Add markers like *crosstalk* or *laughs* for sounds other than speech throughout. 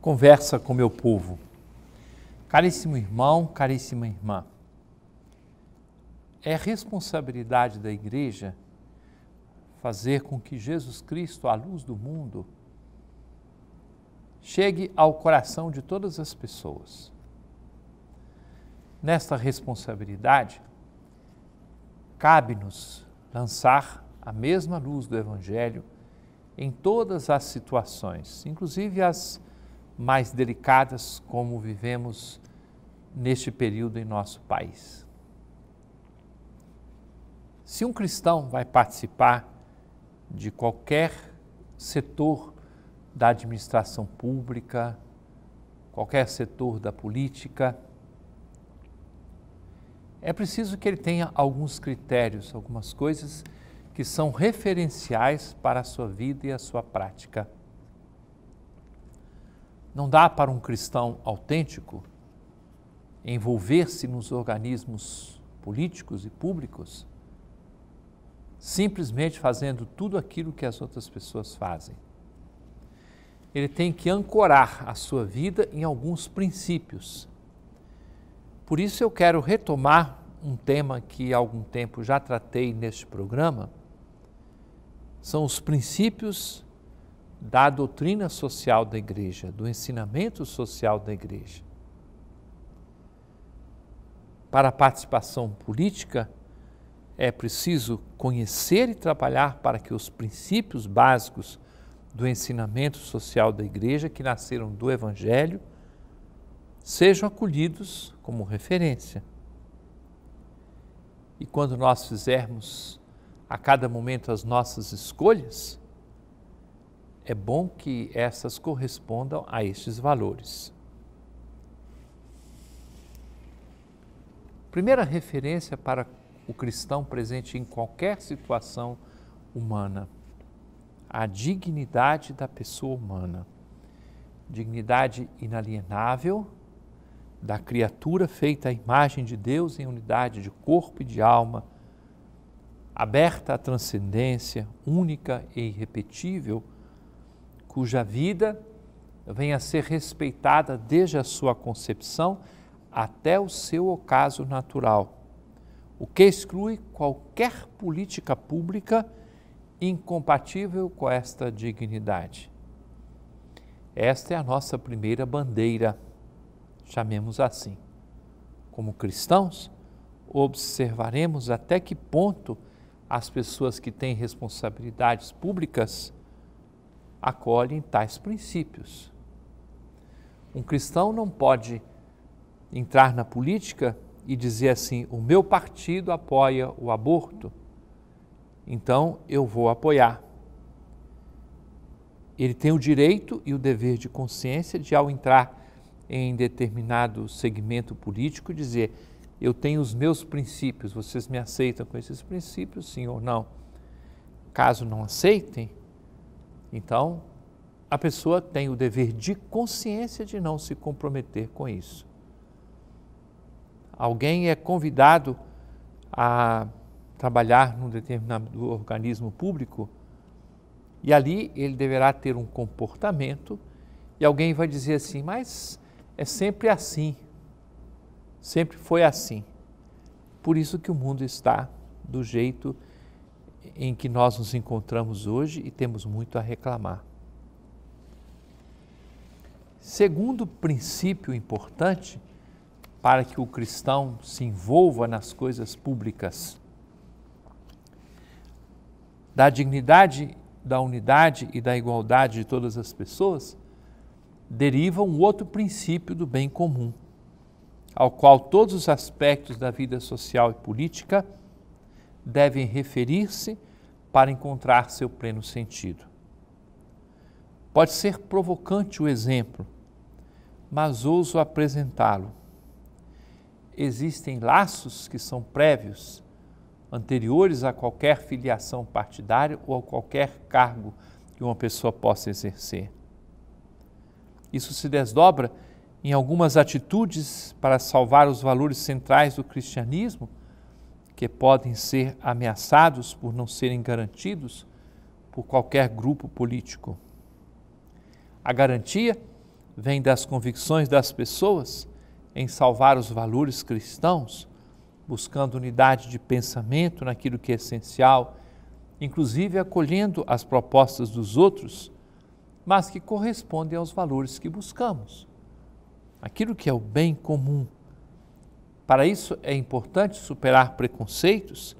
conversa com meu povo. Caríssimo irmão, caríssima irmã, é responsabilidade da igreja fazer com que Jesus Cristo, a luz do mundo, chegue ao coração de todas as pessoas. Nesta responsabilidade, cabe-nos lançar a mesma luz do Evangelho em todas as situações, inclusive as mais delicadas como vivemos neste período em nosso país. Se um cristão vai participar de qualquer setor da administração pública, qualquer setor da política, é preciso que ele tenha alguns critérios, algumas coisas que são referenciais para a sua vida e a sua prática. Não dá para um cristão autêntico envolver-se nos organismos políticos e públicos simplesmente fazendo tudo aquilo que as outras pessoas fazem. Ele tem que ancorar a sua vida em alguns princípios. Por isso eu quero retomar um tema que há algum tempo já tratei neste programa. São os princípios da doutrina social da igreja, do ensinamento social da igreja, para a participação política, é preciso conhecer e trabalhar para que os princípios básicos do ensinamento social da igreja, que nasceram do Evangelho, sejam acolhidos como referência. E quando nós fizermos a cada momento as nossas escolhas, é bom que essas correspondam a estes valores. Primeira referência para o cristão presente em qualquer situação humana: a dignidade da pessoa humana, dignidade inalienável da criatura feita à imagem de Deus em unidade de corpo e de alma, aberta à transcendência, única e irrepetível cuja vida vem a ser respeitada desde a sua concepção até o seu ocaso natural, o que exclui qualquer política pública incompatível com esta dignidade. Esta é a nossa primeira bandeira, chamemos assim. Como cristãos, observaremos até que ponto as pessoas que têm responsabilidades públicas acolhem tais princípios. Um cristão não pode entrar na política e dizer assim: o meu partido apoia o aborto, então eu vou apoiar. Ele tem o direito e o dever de consciência de, ao entrar em determinado segmento político, dizer: eu tenho os meus princípios, vocês me aceitam com esses princípios, sim ou não? Caso não aceitem, então, a pessoa tem o dever de consciência de não se comprometer com isso. Alguém é convidado a trabalhar num determinado organismo público e ali ele deverá ter um comportamento e alguém vai dizer assim, mas é sempre assim, sempre foi assim. Por isso que o mundo está do jeito que em que nós nos encontramos hoje e temos muito a reclamar. Segundo princípio importante para que o cristão se envolva nas coisas públicas, da dignidade, da unidade e da igualdade de todas as pessoas, deriva um outro princípio do bem comum, ao qual todos os aspectos da vida social e política devem referir-se para encontrar seu pleno sentido. Pode ser provocante o exemplo, mas ouso apresentá-lo. Existem laços que são prévios, anteriores a qualquer filiação partidária ou a qualquer cargo que uma pessoa possa exercer. Isso se desdobra em algumas atitudes para salvar os valores centrais do cristianismo que podem ser ameaçados por não serem garantidos por qualquer grupo político. A garantia vem das convicções das pessoas em salvar os valores cristãos, buscando unidade de pensamento naquilo que é essencial, inclusive acolhendo as propostas dos outros, mas que correspondem aos valores que buscamos. Aquilo que é o bem comum para isso, é importante superar preconceitos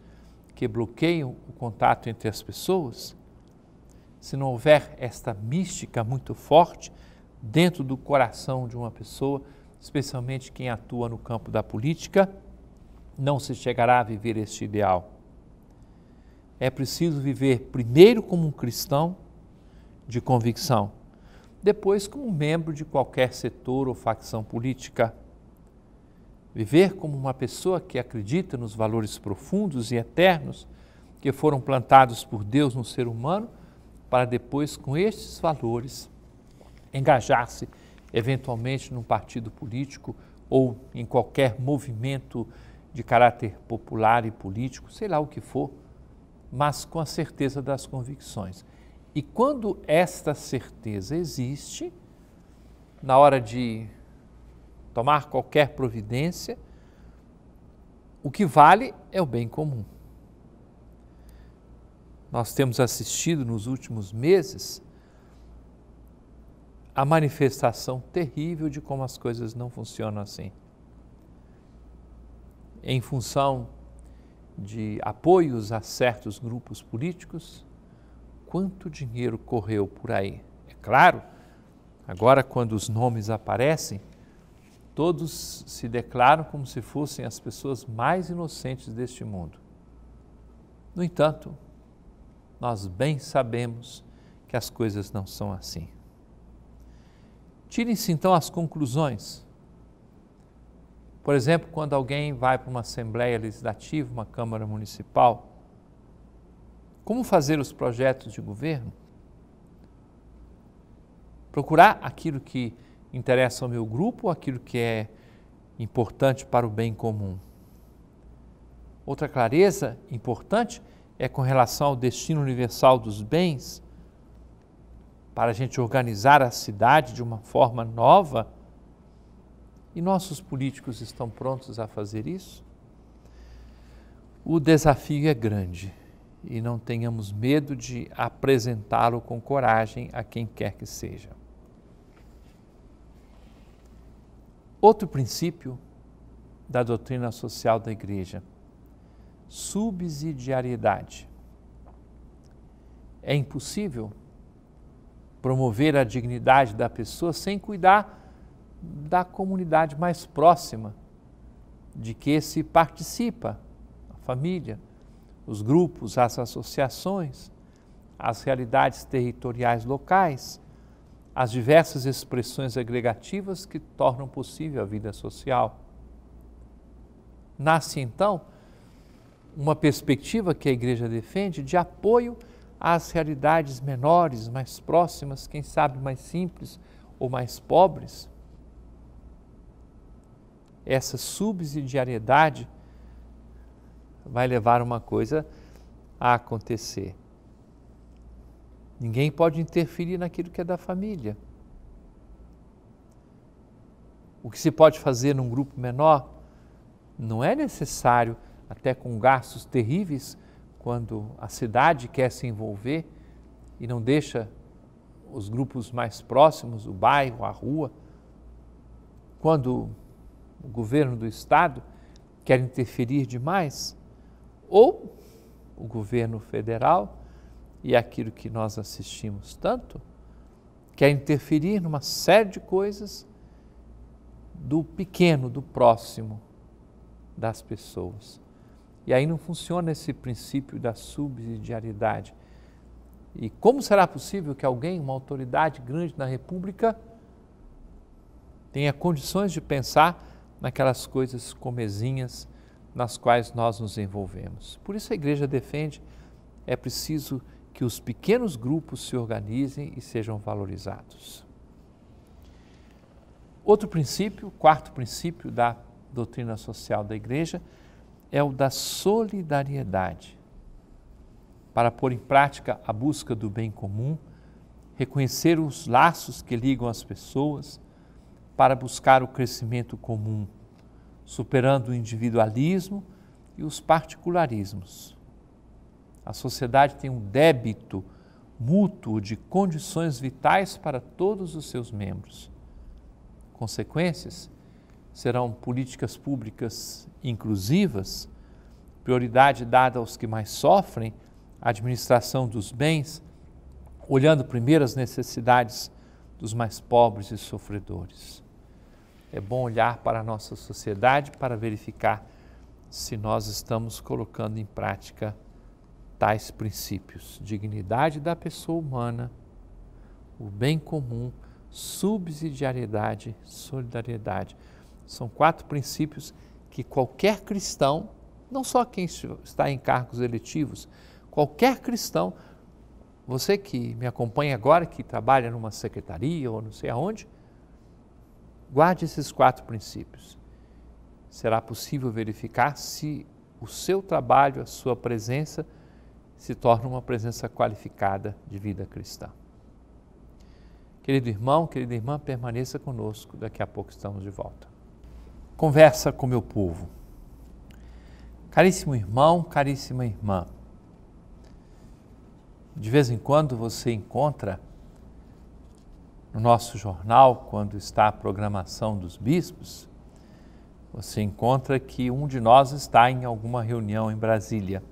que bloqueiam o contato entre as pessoas. Se não houver esta mística muito forte dentro do coração de uma pessoa, especialmente quem atua no campo da política, não se chegará a viver este ideal. É preciso viver primeiro como um cristão de convicção, depois como membro de qualquer setor ou facção política Viver como uma pessoa que acredita nos valores profundos e eternos que foram plantados por Deus no ser humano, para depois, com estes valores, engajar-se eventualmente num partido político ou em qualquer movimento de caráter popular e político, sei lá o que for, mas com a certeza das convicções. E quando esta certeza existe, na hora de tomar qualquer providência, o que vale é o bem comum. Nós temos assistido nos últimos meses a manifestação terrível de como as coisas não funcionam assim. Em função de apoios a certos grupos políticos, quanto dinheiro correu por aí? É claro, agora quando os nomes aparecem, Todos se declaram como se fossem as pessoas mais inocentes deste mundo. No entanto, nós bem sabemos que as coisas não são assim. Tirem-se então as conclusões. Por exemplo, quando alguém vai para uma Assembleia Legislativa, uma Câmara Municipal, como fazer os projetos de governo? Procurar aquilo que interessa ao meu grupo ou aquilo que é importante para o bem comum? Outra clareza importante é com relação ao destino universal dos bens, para a gente organizar a cidade de uma forma nova. E nossos políticos estão prontos a fazer isso? O desafio é grande e não tenhamos medo de apresentá-lo com coragem a quem quer que seja. Outro princípio da doutrina social da igreja, subsidiariedade. É impossível promover a dignidade da pessoa sem cuidar da comunidade mais próxima de que se participa, a família, os grupos, as associações, as realidades territoriais locais, as diversas expressões agregativas que tornam possível a vida social. Nasce então uma perspectiva que a igreja defende de apoio às realidades menores, mais próximas, quem sabe mais simples ou mais pobres. Essa subsidiariedade vai levar uma coisa a acontecer. Ninguém pode interferir naquilo que é da família. O que se pode fazer num grupo menor não é necessário, até com gastos terríveis, quando a cidade quer se envolver e não deixa os grupos mais próximos, o bairro, a rua, quando o governo do estado quer interferir demais, ou o governo federal e é aquilo que nós assistimos tanto quer é interferir numa série de coisas do pequeno, do próximo das pessoas. E aí não funciona esse princípio da subsidiariedade. E como será possível que alguém, uma autoridade grande na República, tenha condições de pensar naquelas coisas comezinhas nas quais nós nos envolvemos? Por isso a igreja defende, é preciso que os pequenos grupos se organizem e sejam valorizados. Outro princípio, quarto princípio da doutrina social da igreja, é o da solidariedade. Para pôr em prática a busca do bem comum, reconhecer os laços que ligam as pessoas, para buscar o crescimento comum, superando o individualismo e os particularismos. A sociedade tem um débito mútuo de condições vitais para todos os seus membros. Consequências serão políticas públicas inclusivas, prioridade dada aos que mais sofrem, administração dos bens, olhando primeiro as necessidades dos mais pobres e sofredores. É bom olhar para a nossa sociedade para verificar se nós estamos colocando em prática tais princípios: dignidade da pessoa humana, o bem comum, subsidiariedade, solidariedade. São quatro princípios que qualquer cristão, não só quem está em cargos eletivos, qualquer cristão, você que me acompanha agora, que trabalha numa secretaria ou não sei aonde, guarde esses quatro princípios. Será possível verificar se o seu trabalho, a sua presença, se torna uma presença qualificada de vida cristã. Querido irmão, querida irmã, permaneça conosco, daqui a pouco estamos de volta. Conversa com meu povo. Caríssimo irmão, caríssima irmã, de vez em quando você encontra no nosso jornal, quando está a programação dos bispos, você encontra que um de nós está em alguma reunião em Brasília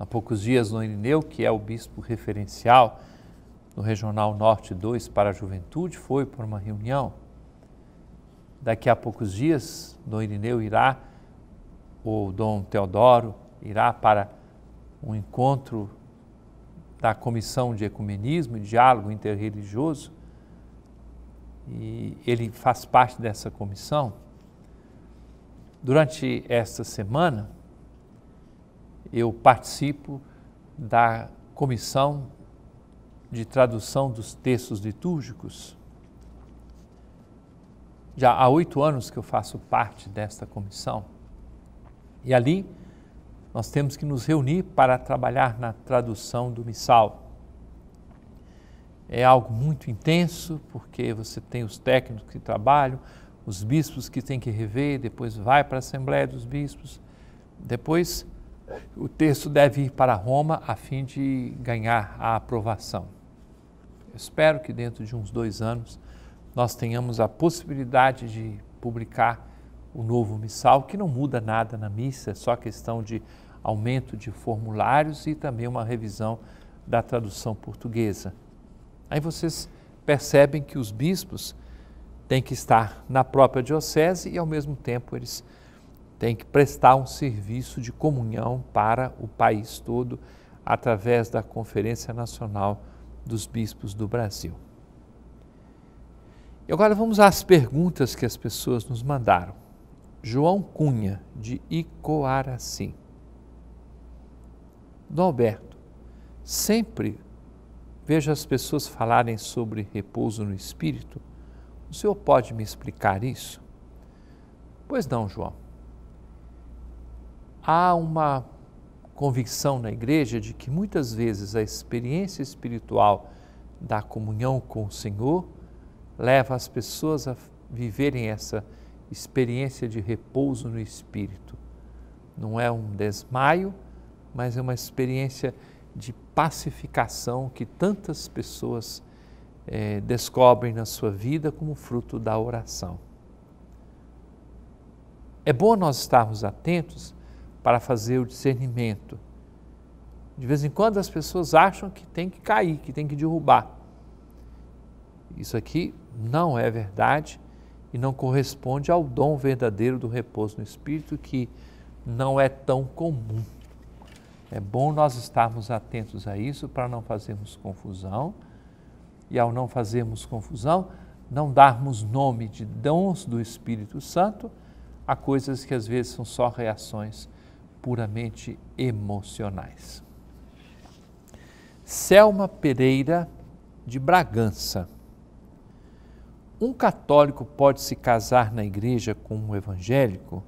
há poucos dias no Irineu, que é o bispo referencial do Regional Norte 2 para a Juventude, foi por uma reunião. Daqui a poucos dias, Dom Irineu irá, ou Dom Teodoro irá para um encontro da Comissão de Ecumenismo e Diálogo Interreligioso, e ele faz parte dessa comissão. Durante esta semana, eu participo da comissão de tradução dos textos litúrgicos. Já há oito anos que eu faço parte desta comissão. E ali nós temos que nos reunir para trabalhar na tradução do missal. É algo muito intenso, porque você tem os técnicos que trabalham, os bispos que têm que rever, depois vai para a Assembleia dos Bispos, depois o texto deve ir para Roma a fim de ganhar a aprovação. Eu espero que dentro de uns dois anos nós tenhamos a possibilidade de publicar o novo missal, que não muda nada na missa, é só questão de aumento de formulários e também uma revisão da tradução portuguesa. Aí vocês percebem que os bispos têm que estar na própria diocese e, ao mesmo tempo, eles tem que prestar um serviço de comunhão para o país todo através da Conferência Nacional dos Bispos do Brasil. E agora vamos às perguntas que as pessoas nos mandaram. João Cunha, de Icoaraci. Dom Alberto, sempre vejo as pessoas falarem sobre repouso no espírito. O senhor pode me explicar isso? Pois não, João há uma convicção na igreja de que muitas vezes a experiência espiritual da comunhão com o Senhor leva as pessoas a viverem essa experiência de repouso no espírito. Não é um desmaio, mas é uma experiência de pacificação que tantas pessoas é, descobrem na sua vida como fruto da oração. É bom nós estarmos atentos para fazer o discernimento. De vez em quando as pessoas acham que tem que cair, que tem que derrubar. Isso aqui não é verdade e não corresponde ao dom verdadeiro do repouso no espírito, que não é tão comum. É bom nós estarmos atentos a isso para não fazermos confusão e, ao não fazermos confusão, não darmos nome de dons do Espírito Santo a coisas que às vezes são só reações puramente emocionais. Selma Pereira de Bragança. Um católico pode se casar na igreja com um evangélico?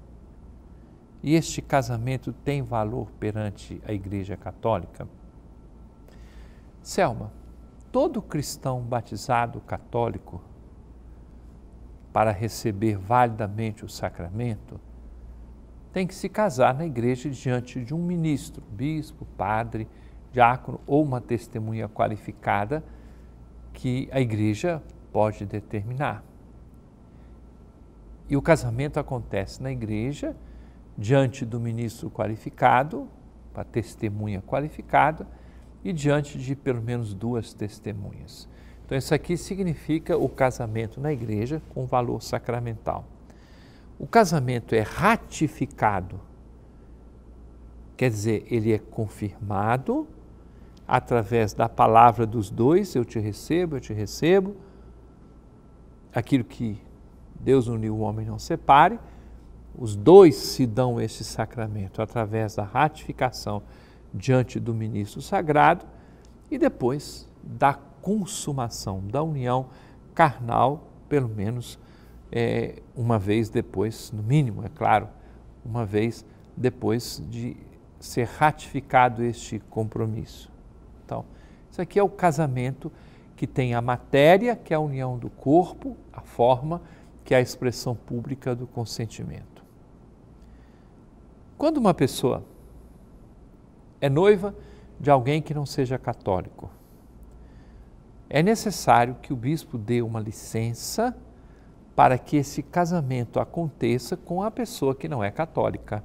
E este casamento tem valor perante a Igreja Católica? Selma, todo cristão batizado católico, para receber validamente o sacramento, tem que se casar na igreja diante de um ministro, bispo, padre, diácono ou uma testemunha qualificada que a igreja pode determinar. E o casamento acontece na igreja, diante do ministro qualificado, para testemunha qualificada, e diante de pelo menos duas testemunhas. Então, isso aqui significa o casamento na igreja com valor sacramental. O casamento é ratificado, quer dizer, ele é confirmado através da palavra dos dois: eu te recebo, eu te recebo. Aquilo que Deus uniu, o homem não separe. Os dois se dão este sacramento através da ratificação diante do ministro sagrado e depois da consumação da união carnal, pelo menos é, uma vez depois, no mínimo, é claro, uma vez depois de ser ratificado este compromisso. Então, isso aqui é o casamento que tem a matéria, que é a união do corpo, a forma, que é a expressão pública do consentimento. Quando uma pessoa é noiva de alguém que não seja católico, é necessário que o bispo dê uma licença para que esse casamento aconteça com a pessoa que não é católica.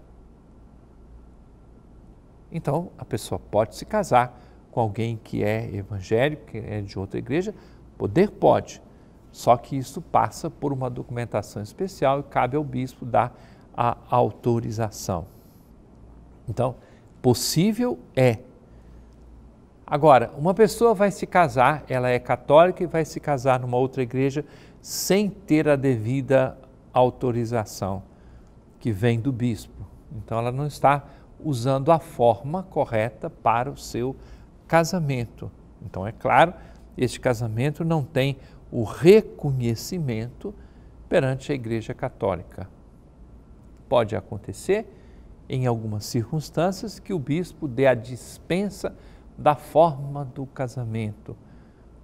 Então, a pessoa pode se casar com alguém que é evangélico, que é de outra igreja, poder pode, só que isso passa por uma documentação especial e cabe ao bispo dar a autorização. Então, possível é. Agora, uma pessoa vai se casar, ela é católica e vai se casar numa outra igreja sem ter a devida autorização que vem do bispo. Então ela não está usando a forma correta para o seu casamento. Então é claro, este casamento não tem o reconhecimento perante a Igreja Católica. Pode acontecer em algumas circunstâncias que o bispo dê a dispensa da forma do casamento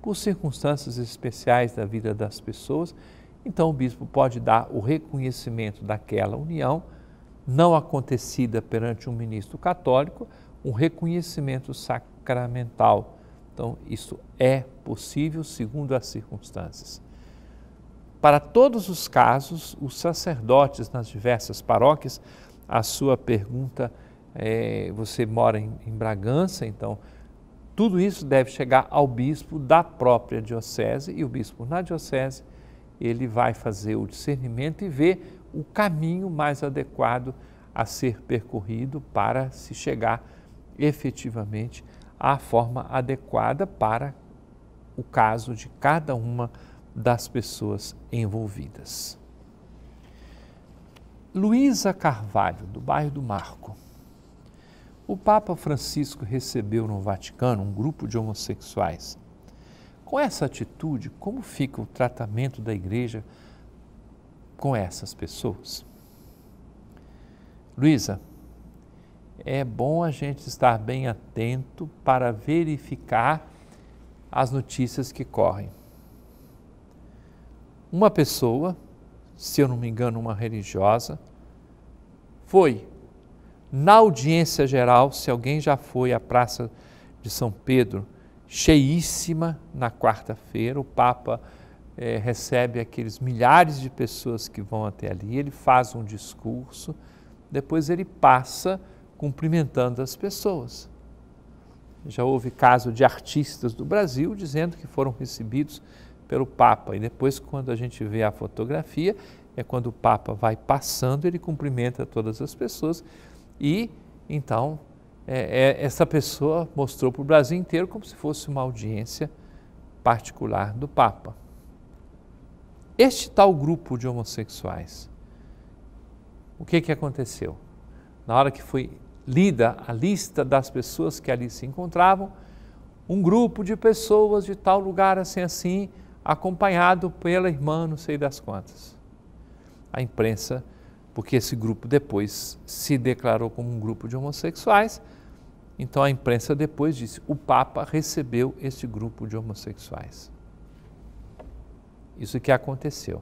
por circunstâncias especiais da vida das pessoas, então o bispo pode dar o reconhecimento daquela união não acontecida perante um ministro católico, um reconhecimento sacramental. Então, isso é possível segundo as circunstâncias. Para todos os casos, os sacerdotes nas diversas paróquias, a sua pergunta é: você mora em, em Bragança, então tudo isso deve chegar ao bispo da própria diocese e o bispo na diocese ele vai fazer o discernimento e ver o caminho mais adequado a ser percorrido para se chegar efetivamente à forma adequada para o caso de cada uma das pessoas envolvidas. Luísa Carvalho, do bairro do Marco. O Papa Francisco recebeu no Vaticano um grupo de homossexuais. Com essa atitude, como fica o tratamento da igreja com essas pessoas? Luísa, é bom a gente estar bem atento para verificar as notícias que correm. Uma pessoa, se eu não me engano, uma religiosa, foi na audiência geral, se alguém já foi à Praça de São Pedro, cheíssima na quarta-feira, o Papa é, recebe aqueles milhares de pessoas que vão até ali, ele faz um discurso, depois ele passa cumprimentando as pessoas. Já houve caso de artistas do Brasil dizendo que foram recebidos pelo Papa, e depois, quando a gente vê a fotografia, é quando o Papa vai passando, ele cumprimenta todas as pessoas e então é, é, essa pessoa mostrou para o Brasil inteiro como se fosse uma audiência particular do Papa. Este tal grupo de homossexuais, o que, que aconteceu? Na hora que foi lida a lista das pessoas que ali se encontravam, um grupo de pessoas de tal lugar assim assim, acompanhado pela irmã não sei das quantas. A imprensa porque esse grupo depois se declarou como um grupo de homossexuais. Então a imprensa depois disse: o Papa recebeu esse grupo de homossexuais. Isso que aconteceu.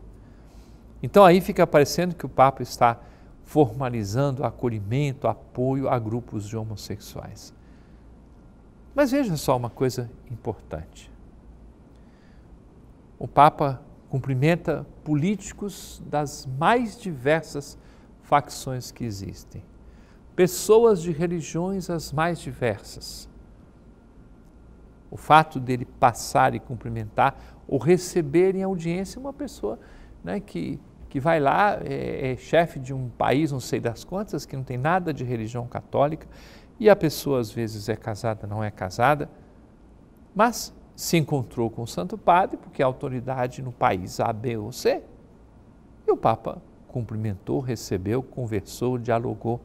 Então aí fica parecendo que o Papa está formalizando acolhimento, apoio a grupos de homossexuais. Mas veja só uma coisa importante. O Papa cumprimenta políticos das mais diversas facções que existem, pessoas de religiões as mais diversas. O fato dele passar e cumprimentar ou receber em audiência uma pessoa né, que, que vai lá, é, é chefe de um país, não sei das quantas, que não tem nada de religião católica, e a pessoa às vezes é casada, não é casada, mas se encontrou com o Santo Padre, porque é autoridade no país A, B ou C, e o Papa cumprimentou, recebeu, conversou, dialogou.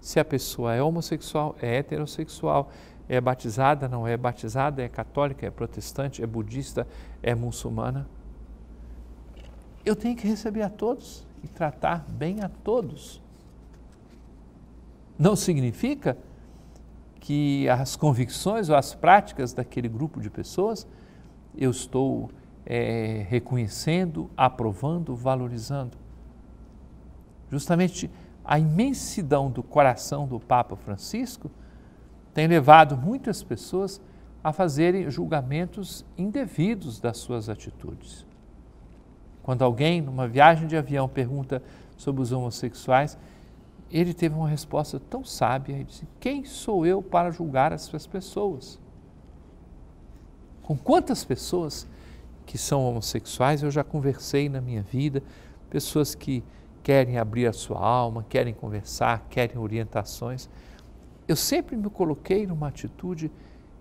Se a pessoa é homossexual, é heterossexual, é batizada, não é batizada, é católica, é protestante, é budista, é muçulmana. Eu tenho que receber a todos e tratar bem a todos. Não significa que as convicções ou as práticas daquele grupo de pessoas eu estou é, reconhecendo, aprovando, valorizando justamente a imensidão do coração do Papa Francisco tem levado muitas pessoas a fazerem julgamentos indevidos das suas atitudes. Quando alguém, numa viagem de avião, pergunta sobre os homossexuais, ele teve uma resposta tão sábia. Ele disse: Quem sou eu para julgar essas pessoas? Com quantas pessoas que são homossexuais eu já conversei na minha vida, pessoas que querem abrir a sua alma, querem conversar, querem orientações. Eu sempre me coloquei numa atitude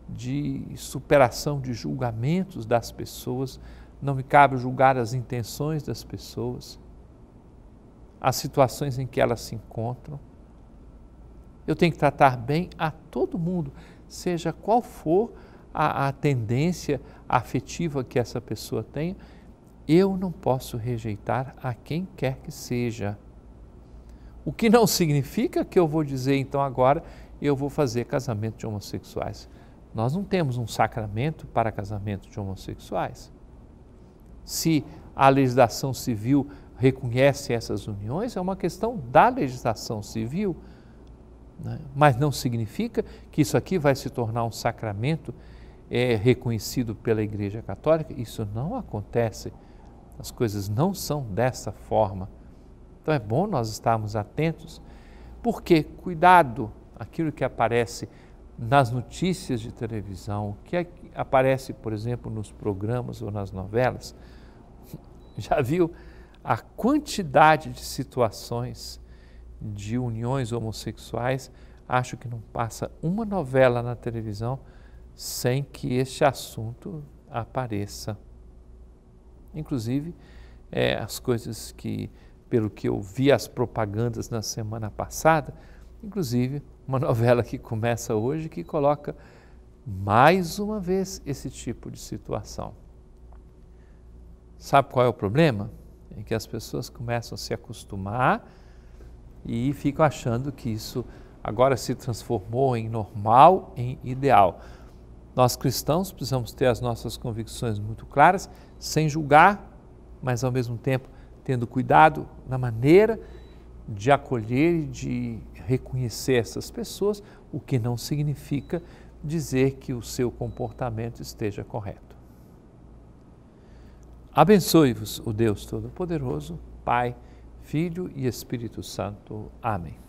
de superação de julgamentos das pessoas, não me cabe julgar as intenções das pessoas, as situações em que elas se encontram. Eu tenho que tratar bem a todo mundo, seja qual for a, a tendência afetiva que essa pessoa tem, eu não posso rejeitar a quem quer que seja. O que não significa que eu vou dizer, então agora eu vou fazer casamento de homossexuais. Nós não temos um sacramento para casamento de homossexuais. Se a legislação civil reconhece essas uniões, é uma questão da legislação civil, né? mas não significa que isso aqui vai se tornar um sacramento é, reconhecido pela Igreja Católica. Isso não acontece as coisas não são dessa forma. Então é bom nós estarmos atentos, porque cuidado aquilo que aparece nas notícias de televisão, o que é aparece, por exemplo, nos programas ou nas novelas. *laughs* Já viu a quantidade de situações de uniões homossexuais? Acho que não passa uma novela na televisão sem que este assunto apareça. Inclusive, é, as coisas que, pelo que eu vi as propagandas na semana passada, inclusive uma *laughs* novela que começa hoje que coloca mais uma vez esse tipo de situação. Sabe qual é o problema? É que as pessoas começam a se acostumar e ficam achando que isso agora se transformou em normal, em ideal. Nós cristãos precisamos ter as nossas convicções muito claras, sem julgar, mas ao mesmo tempo tendo cuidado na maneira de acolher e de reconhecer essas pessoas, o que não significa dizer que o seu comportamento esteja correto. Abençoe-vos o Deus Todo-Poderoso, Pai, Filho e Espírito Santo. Amém.